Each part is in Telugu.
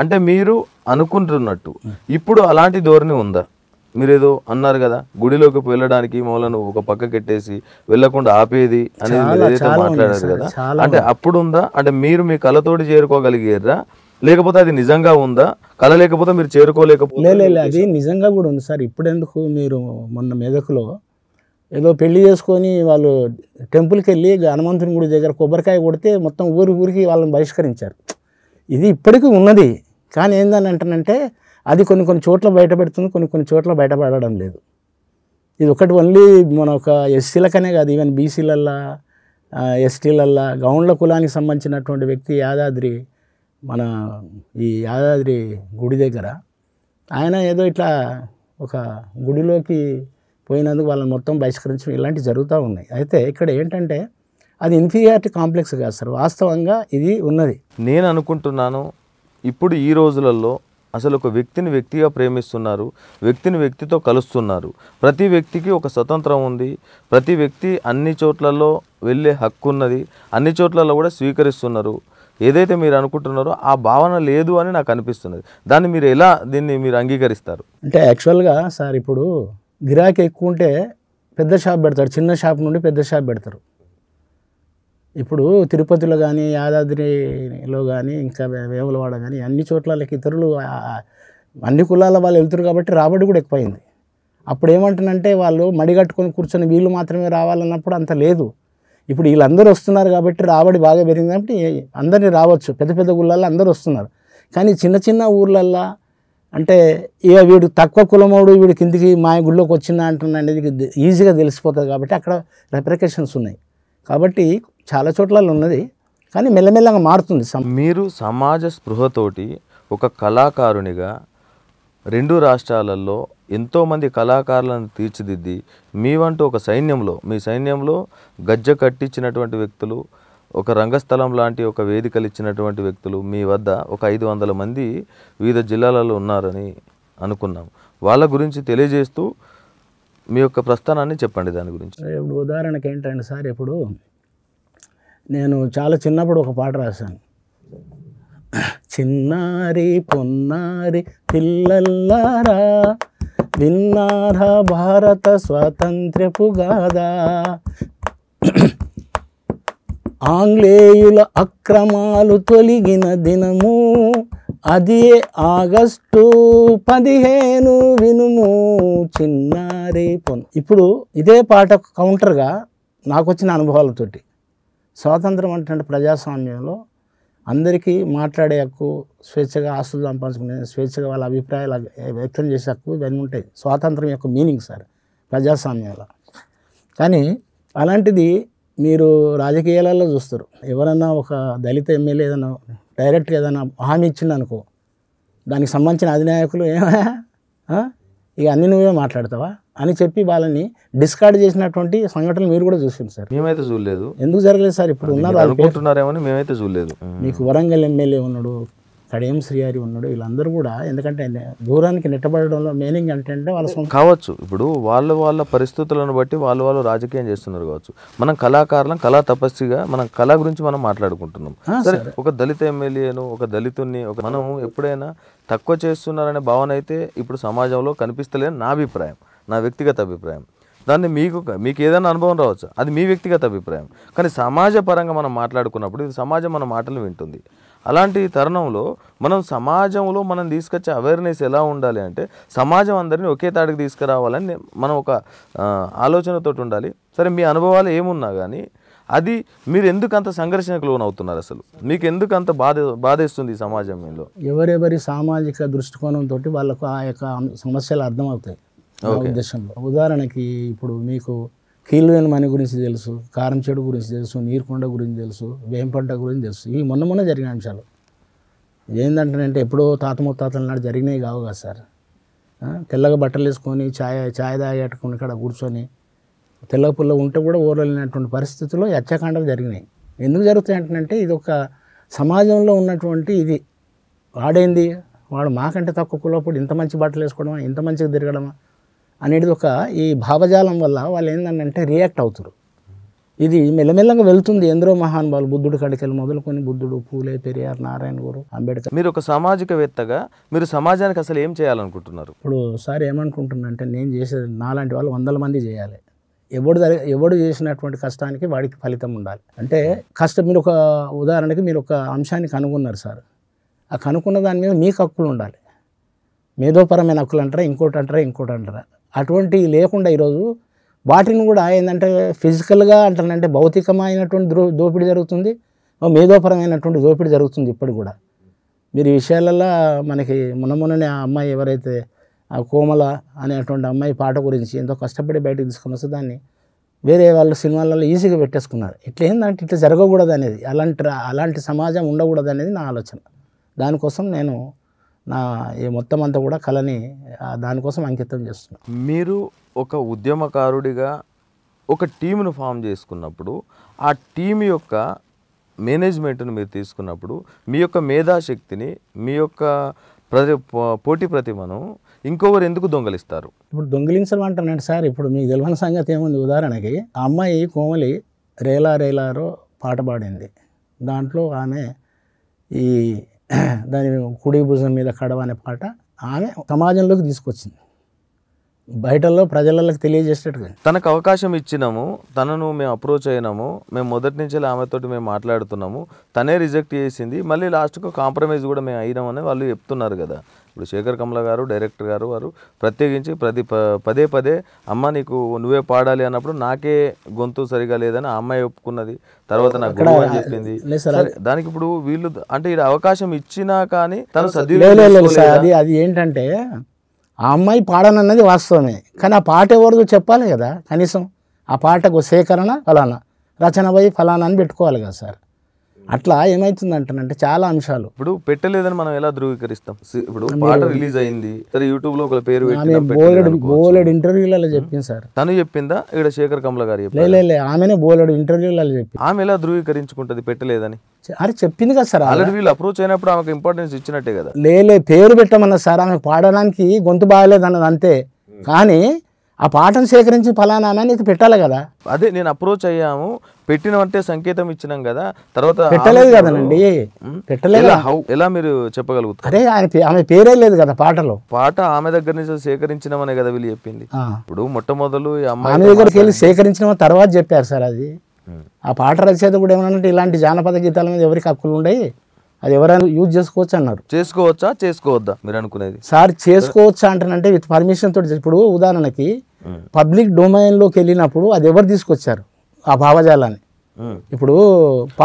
అంటే మీరు అనుకుంటున్నట్టు ఇప్పుడు అలాంటి ధోరణి ఉందా మీరు ఏదో అన్నారు కదా గుడిలోకి వెళ్ళడానికి మౌలను ఒక పక్క కెట్టేసి వెళ్ళకుండా ఆపేది అనేది మాట్లాడారు కదా అంటే అప్పుడు ఉందా అంటే మీరు మీ కళతోటి చేరుకోగలిగారా లేకపోతే అది నిజంగా ఉందా కళ లేకపోతే మీరు చేరుకోలేకపోతే లేదు అది నిజంగా కూడా ఉంది సార్ ఇప్పుడెందుకు మీరు మొన్న మెదకులో ఏదో పెళ్లి చేసుకొని వాళ్ళు టెంపుల్కి వెళ్ళి హనుమంతుని గుడి దగ్గర కొబ్బరికాయ కొడితే మొత్తం ఊరి ఊరికి వాళ్ళని బహిష్కరించారు ఇది ఇప్పటికీ ఉన్నది కానీ ఏందని అంటానంటే అది కొన్ని కొన్ని చోట్ల బయటపెడుతుంది కొన్ని కొన్ని చోట్ల బయటపడడం లేదు ఇది ఒకటి ఓన్లీ మన ఒక ఎస్సీలకనే కాదు ఈవెన్ బీసీలల్లా ఎస్టీలల్లా గౌండ్ల కులానికి సంబంధించినటువంటి వ్యక్తి యాదాద్రి మన ఈ యాదాద్రి గుడి దగ్గర ఆయన ఏదో ఇట్లా ఒక గుడిలోకి పోయినందుకు వాళ్ళని మొత్తం బహిష్కరించడం ఇలాంటివి జరుగుతూ ఉన్నాయి అయితే ఇక్కడ ఏంటంటే అది ఇన్ఫీరియారిటీ కాంప్లెక్స్ కాదు సార్ వాస్తవంగా ఇది ఉన్నది నేను అనుకుంటున్నాను ఇప్పుడు ఈ రోజులలో అసలు ఒక వ్యక్తిని వ్యక్తిగా ప్రేమిస్తున్నారు వ్యక్తిని వ్యక్తితో కలుస్తున్నారు ప్రతి వ్యక్తికి ఒక స్వతంత్రం ఉంది ప్రతి వ్యక్తి అన్ని చోట్లలో వెళ్ళే హక్కు ఉన్నది అన్ని చోట్లలో కూడా స్వీకరిస్తున్నారు ఏదైతే మీరు అనుకుంటున్నారో ఆ భావన లేదు అని నాకు అనిపిస్తున్నది దాన్ని మీరు ఎలా దీన్ని మీరు అంగీకరిస్తారు అంటే యాక్చువల్గా సార్ ఇప్పుడు గిరాకీ ఎక్కువ ఉంటే పెద్ద షాప్ పెడతారు చిన్న షాప్ నుండి పెద్ద షాప్ పెడతారు ఇప్పుడు తిరుపతిలో కానీ యాదాద్రిలో కానీ ఇంకా వేములవాడ కానీ అన్ని చోట్ల ఇతరులు అన్ని కులాల వాళ్ళు వెళ్తారు కాబట్టి రాబడి కూడా ఎక్కువైంది అప్పుడు ఏమంటున్నంటే వాళ్ళు మడిగట్టుకొని కూర్చొని వీళ్ళు మాత్రమే రావాలన్నప్పుడు అంత లేదు ఇప్పుడు వీళ్ళందరూ వస్తున్నారు కాబట్టి రాబడి బాగా పెరిగింది కాబట్టి అందరినీ రావచ్చు పెద్ద పెద్ద ఊళ్ళల్లో అందరూ వస్తున్నారు కానీ చిన్న చిన్న ఊర్లల్లో అంటే ఇక వీడు తక్కువ కులమోడు వీడు కిందికి మా గుళ్ళోకి వచ్చిందా అంటున్నా అనేది ఈజీగా తెలిసిపోతుంది కాబట్టి అక్కడ రెప్రికేషన్స్ ఉన్నాయి కాబట్టి చాలా చోట్ల ఉన్నది కానీ మెల్లమెల్లగా మారుతుంది మీరు సమాజ స్పృహతోటి ఒక కళాకారునిగా రెండు రాష్ట్రాలలో ఎంతోమంది కళాకారులను తీర్చిదిద్ది మీ వంటూ ఒక సైన్యంలో మీ సైన్యంలో గజ్జ కట్టించినటువంటి వ్యక్తులు ఒక రంగస్థలం లాంటి ఒక వేదికలు ఇచ్చినటువంటి వ్యక్తులు మీ వద్ద ఒక ఐదు వందల మంది వివిధ జిల్లాలలో ఉన్నారని అనుకున్నాం వాళ్ళ గురించి తెలియజేస్తూ మీ యొక్క ప్రస్థానాన్ని చెప్పండి దాని గురించి ఇప్పుడు ఉదాహరణకి ఏంటంటే సార్ ఇప్పుడు నేను చాలా చిన్నప్పుడు ఒక పాట రాశాను చిన్నారి పొన్నారి పిల్లల్లారా విన్నారా భారత స్వాతంత్ర్యపు గాదా ఆంగ్లేయుల అక్రమాలు తొలగిన దినము అది ఆగస్టు పదిహేను వినుము చిన్నారి పొను ఇప్పుడు ఇదే పాట కౌంటర్గా నాకు వచ్చిన అనుభవాలతోటి స్వాతంత్రం అంటే ప్రజాస్వామ్యంలో అందరికీ మాట్లాడే హక్కు స్వేచ్ఛగా ఆస్తులు సంపాదించుకునే స్వేచ్ఛగా వాళ్ళ అభిప్రాయాలు వ్యక్తం చేసే హక్కు ఇవన్నీ ఉంటాయి స్వాతంత్రం యొక్క మీనింగ్ సార్ ప్రజాస్వామ్యంలో కానీ అలాంటిది మీరు రాజకీయాలలో చూస్తారు ఎవరన్నా ఒక దళిత ఎమ్మెల్యే ఏదైనా డైరెక్ట్గా ఏదైనా హామీ ఇచ్చిండు అనుకో దానికి సంబంధించిన అధినాయకులు ఏమయా ఇక అన్ని నువ్వే మాట్లాడతావా అని చెప్పి వాళ్ళని డిస్కార్డ్ చేసినటువంటి సంఘటనలు మీరు కూడా చూసింది సార్ మేమైతే చూడలేదు ఎందుకు జరగలేదు సార్ ఇప్పుడు ఉన్నారు మేమైతే చూడలేదు మీకు వరంగల్ ఎమ్మెల్యే ఉన్నాడు శ్రీ గారి ఉన్నాడు వీళ్ళందరూ కూడా ఎందుకంటే దూరానికి నెట్టబడడంలో మీనింగ్ అంటే అంటే వాళ్ళ కావచ్చు ఇప్పుడు వాళ్ళ వాళ్ళ పరిస్థితులను బట్టి వాళ్ళు వాళ్ళు రాజకీయం చేస్తున్నారు కావచ్చు మనం కళాకారులం కళా తపస్సిగా మనం కళ గురించి మనం మాట్లాడుకుంటున్నాం సరే ఒక దళిత ఎమ్మెల్యేను ఒక దళితుని ఒక మనం ఎప్పుడైనా తక్కువ చేస్తున్నారనే భావన అయితే ఇప్పుడు సమాజంలో కనిపిస్తలేని నా అభిప్రాయం నా వ్యక్తిగత అభిప్రాయం దాన్ని మీకు మీకు ఏదైనా అనుభవం రావచ్చు అది మీ వ్యక్తిగత అభిప్రాయం కానీ సమాజ పరంగా మనం మాట్లాడుకున్నప్పుడు ఇది సమాజం మన మాటలు వింటుంది అలాంటి తరుణంలో మనం సమాజంలో మనం తీసుకొచ్చే అవేర్నెస్ ఎలా ఉండాలి అంటే సమాజం అందరినీ ఒకే తాడికి తీసుకురావాలని మనం ఒక ఆలోచనతో ఉండాలి సరే మీ అనుభవాలు ఏమున్నా కానీ అది మీరు ఎందుకు అంత సంఘర్షణకు లోనవుతున్నారు అసలు మీకు ఎందుకు అంత బాధ బాధేస్తుంది సమాజం మీలో ఎవరెవరి సామాజిక దృష్టికోణంతో వాళ్ళకు ఆ యొక్క సమస్యలు అర్థమవుతాయి ఉద్దేశంలో ఉదాహరణకి ఇప్పుడు మీకు కీళ్ళువేని మని గురించి తెలుసు కారం చెడు గురించి తెలుసు నీరుకొండ గురించి తెలుసు వేంపంట గురించి తెలుసు ఇవి మొన్న మొన్న జరిగిన అంశాలు ఏంటంటేనంటే ఎప్పుడో తాత ముత్తాతల నాడు జరిగినాయి కావు కదా సార్ తెల్లగా బట్టలు వేసుకొని ఛాయ్ ఛాయ్ తాగేట్టుకుని ఇక్కడ కూర్చొని తెల్ల పుల్ల ఉంటే కూడా ఊరలేనటువంటి పరిస్థితుల్లో హత్యాకాండలు జరిగినాయి ఎందుకు జరుగుతాయి అంటే ఇది ఒక సమాజంలో ఉన్నటువంటి ఇది వాడేంది వాడు మాకంటే తక్కువ కులప్పుడు ఇంత మంచి బట్టలు వేసుకోవడమా ఇంత మంచిగా తిరగడమా అనేది ఒక ఈ భావజాలం వల్ల వాళ్ళు ఏంటంటే రియాక్ట్ అవుతారు ఇది మెల్లమెల్లగా వెళ్తుంది ఎందరో మహానుభావులు బుద్ధుడు కడికెళ్ళి మొదలుకొని బుద్ధుడు పూలే పెరియార్ నారాయణ గురు అంబేద్కర్ మీరు ఒక సామాజికవేత్తగా మీరు సమాజానికి అసలు ఏం చేయాలనుకుంటున్నారు ఇప్పుడు సార్ ఏమనుకుంటున్నా అంటే నేను చేసేది నాలాంటి వాళ్ళు వందల మంది చేయాలి ఎవడు ఎవడు చేసినటువంటి కష్టానికి వాడికి ఫలితం ఉండాలి అంటే కష్టం మీరు ఒక ఉదాహరణకి మీరు ఒక అంశాన్ని కనుగొన్నారు సార్ ఆ కనుక్కున్న దాని మీద మీకు హక్కులు ఉండాలి మేధోపరమైన హక్కులు అంటారా ఇంకోటి అంటారా ఇంకోటి అంటారా అటువంటివి లేకుండా ఈరోజు వాటిని కూడా ఏంటంటే ఫిజికల్గా అంటే భౌతికమైనటువంటి ద్రో దోపిడీ జరుగుతుంది మేధోపరమైనటువంటి దోపిడీ జరుగుతుంది ఇప్పటికి కూడా మీరు ఈ విషయాలలో మనకి మునమునని ఆ అమ్మాయి ఎవరైతే ఆ కోమల అనేటువంటి అమ్మాయి పాట గురించి ఎంతో కష్టపడి బయటకు తీసుకొని వస్తే దాన్ని వేరే వాళ్ళు సినిమాలలో ఈజీగా పెట్టేసుకున్నారు ఇట్లా ఏంటంటే ఇట్లా జరగకూడదు అనేది అలాంటి అలాంటి సమాజం ఉండకూడదు అనేది నా ఆలోచన దానికోసం నేను నా ఈ మొత్తం అంతా కూడా కళని దానికోసం అంకితం చేస్తున్నాను మీరు ఒక ఉద్యమకారుడిగా ఒక టీంను ఫామ్ చేసుకున్నప్పుడు ఆ టీం యొక్క మేనేజ్మెంట్ను మీరు తీసుకున్నప్పుడు మీ యొక్క మేధాశక్తిని మీ యొక్క ప్రతి పోటీ ప్రతిమను ఇంకొకరు ఎందుకు దొంగలిస్తారు ఇప్పుడు దొంగిలించడం అంటున్నాడు సార్ ఇప్పుడు మీకు తెలియని సంగతి ఏముంది ఉదాహరణకి ఆ అమ్మాయి కోమలి రేలా రేలారో పాట పాడింది దాంట్లో ఆమె ఈ దాని కుడి భుజం మీద కడవ అనే పాట ఆమె సమాజంలోకి తీసుకొచ్చింది బయటలో ప్రజలకి తెలియజేసేట్టుగా తనకు అవకాశం ఇచ్చినాము తనను మేము అప్రోచ్ అయినాము మేము మొదటి నుంచి ఆమెతోటి మేము మాట్లాడుతున్నాము తనే రిజెక్ట్ చేసింది మళ్ళీ లాస్ట్కు కాంప్రమైజ్ కూడా మేము అయినామని వాళ్ళు చెప్తున్నారు కదా ఇప్పుడు శేఖర్ కమల గారు డైరెక్టర్ గారు వారు ప్రత్యేకించి ప్రతి పదే పదే అమ్మ నీకు నువ్వే పాడాలి అన్నప్పుడు నాకే గొంతు సరిగా లేదని ఆ అమ్మాయి ఒప్పుకున్నది తర్వాత నాకు గొడవ చెప్పింది దానికి ఇప్పుడు వీళ్ళు అంటే ఇది అవకాశం ఇచ్చినా కానీ తను అది అది ఏంటంటే ఆ అమ్మాయి పాడనన్నది వాస్తవమే కానీ ఆ పాట ఎవరు చెప్పాలి కదా కనీసం ఆ పాటకు సేకరణ ఫలానా రచన పోయి ఫలానా అని పెట్టుకోవాలి కదా సార్ అట్లా ఏమైతుంది ఏమవుతుందంటానంటే చాలా అంశాలు ఇప్పుడు పెట్టలేదని మనం ఎలా ధృవీకరిస్తాం ఇప్పుడు పాట రిలీజ్ అయింది సరే యూట్యూబ్ లో ఒక పేరు బోలెడు బోలెడు ఇంటర్వ్యూలలో చెప్పింది సార్ తను చెప్పిందా ఇక్కడ శేఖర్ కమల గారు లే ఆమెనే బోలెడు ఇంటర్వ్యూలలో చెప్పి ఆమె ఎలా ధృవీకరించుకుంటది పెట్టలేదని అరే చెప్పింది కదా సార్ ఆల్రెడీ వీళ్ళు అప్రోచ్ అయినప్పుడు ఆమెకు ఇంపార్టెన్స్ ఇచ్చినట్టే కదా లేలే పేరు పెట్టమన్నా సార్ ఆమె పాడడానికి గొంతు బాగలేదు అన్నది అంతే కానీ ఆ పాఠం సేకరించి ఫలానా నీకు పెట్టాలి కదా అదే నేను అప్రోచ్ అయ్యాము పెట్టినవంటే సంకేతం ఇచ్చినాం కదా తర్వాత పెట్టలేదు కదనండి పెట్టలేదు ఎలా మీరు చెప్పగలుగుతారు అరే ఆయన ఆమె పేరే లేదు కదా పాటలో పాట ఆమె దగ్గర నుంచి సేకరించినమనే కదా వీళ్ళు చెప్పింది ఇప్పుడు మొట్టమొదలు ఆమె దగ్గరికి వెళ్ళి సేకరించిన తర్వాత చెప్పారు సార్ అది ఆ పాట రచయిత కూడా ఏమన్నా ఇలాంటి జానపద గీతాల మీద ఎవరికి హక్కులు ఉండయి అది ఎవరైనా యూజ్ చేసుకోవచ్చు అన్నారు చేసుకోవచ్చా చేసుకోవద్దా మీరు అనుకునేది సార్ చేసుకోవచ్చా అంటారంటే విత్ పర్మిషన్ తోటి ఇప్పుడు ఉదాహరణకి పబ్లిక్ డొమైన్లోకి వెళ్ళినప్పుడు అది ఎవరు తీసుకొచ్చారు ఆ భావజాలాన్ని ఇప్పుడు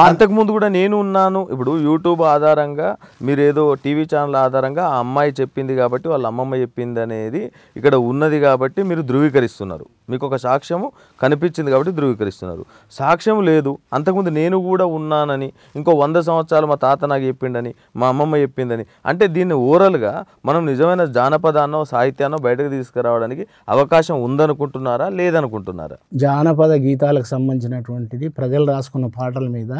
అంతకు ముందు కూడా నేను ఉన్నాను ఇప్పుడు యూట్యూబ్ ఆధారంగా మీరు ఏదో టీవీ ఛానల్ ఆధారంగా ఆ అమ్మాయి చెప్పింది కాబట్టి వాళ్ళ అమ్మమ్మ చెప్పింది అనేది ఇక్కడ ఉన్నది కాబట్టి మీరు ధృవీకరిస్తున్నారు మీకు ఒక సాక్ష్యము కనిపించింది కాబట్టి ధృవీకరిస్తున్నారు సాక్ష్యం లేదు అంతకుముందు నేను కూడా ఉన్నానని ఇంకో వంద సంవత్సరాలు మా తాత నాకు చెప్పిండని మా అమ్మమ్మ చెప్పిందని అంటే దీన్ని ఓరల్గా మనం నిజమైన జానపదాన్నో సాహిత్యాన్నో బయటకు తీసుకురావడానికి అవకాశం ఉందనుకుంటున్నారా లేదనుకుంటున్నారా జానపద గీతాలకు సంబంధించినటువంటిది ప్రజలు చర్యలు రాసుకున్న పాటల మీద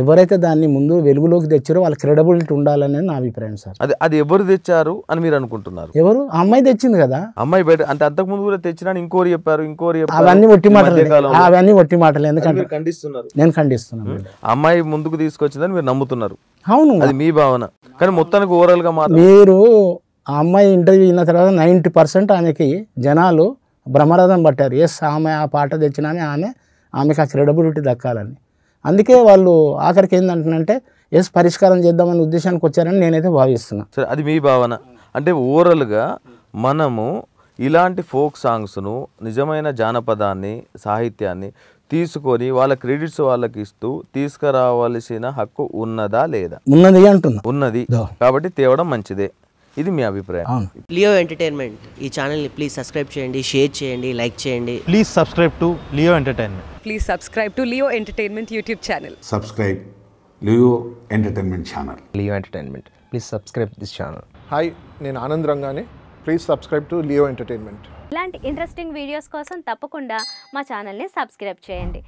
ఎవరైతే దాన్ని ముందు వెలుగులోకి తెచ్చారో వాళ్ళ క్రెడబిలిటీ ఉండాలనేది నా అభిప్రాయం సార్ అది అది ఎవరు తెచ్చారు అని మీరు అనుకుంటున్నారు ఎవరు అమ్మాయి తెచ్చింది కదా అమ్మాయి బయట అంటే అంతకు ముందు కూడా తెచ్చినా ఇంకోరు చెప్పారు ఇంకోరు చెప్పారు అవన్నీ ఒట్టి మాటలు అవన్నీ ఒట్టి మాటలు ఎందుకంటే ఖండిస్తున్నారు నేను ఖండిస్తున్నాను అమ్మాయి ముందుకు తీసుకొచ్చిందని మీరు నమ్ముతున్నారు అవును అది మీ భావన కానీ మొత్తానికి ఓవరాల్ గా మీరు ఆ అమ్మాయి ఇంటర్వ్యూ అయిన తర్వాత నైంటీ పర్సెంట్ ఆమెకి జనాలు భ్రమరథం పట్టారు ఎస్ ఆమె ఆ పాట తెచ్చినా ఆమె ఆమెకు ఆ క్రెడబిలిటీ దక్కాలని అందుకే వాళ్ళు ఆఖరికి ఏంటంటే ఎస్ పరిష్కారం చేద్దామనే ఉద్దేశానికి వచ్చారని నేనైతే భావిస్తున్నాను సరే అది మీ భావన అంటే ఓవరాల్గా మనము ఇలాంటి ఫోక్ సాంగ్స్ను నిజమైన జానపదాన్ని సాహిత్యాన్ని తీసుకొని వాళ్ళ క్రెడిట్స్ వాళ్ళకి ఇస్తూ తీసుకురావాల్సిన హక్కు ఉన్నదా లేదా ఉన్నది అంటున్నా ఉన్నది కాబట్టి తేవడం మంచిదే ఇది మీ అభిప్రాయం లియో ఎంటర్టైన్మెంట్ ఈ ఛానల్ ని ప్లీజ్ సబ్స్క్రైబ్ చేయండి షేర్ చేయండి లైక్ చేయండి please subscribe to Leo entertainment please subscribe to Leo entertainment YouTube channel subscribe Leo entertainment channel Leo entertainment please subscribe this channel hi నేను Anand Rangani please subscribe to Leo entertainment ఇలాంటి ఇంట్రెస్టింగ్ వీడియోస్ కోసం తప్పకుండా మా ఛానల్ని సబ్స్క్రైబ్ చేయండి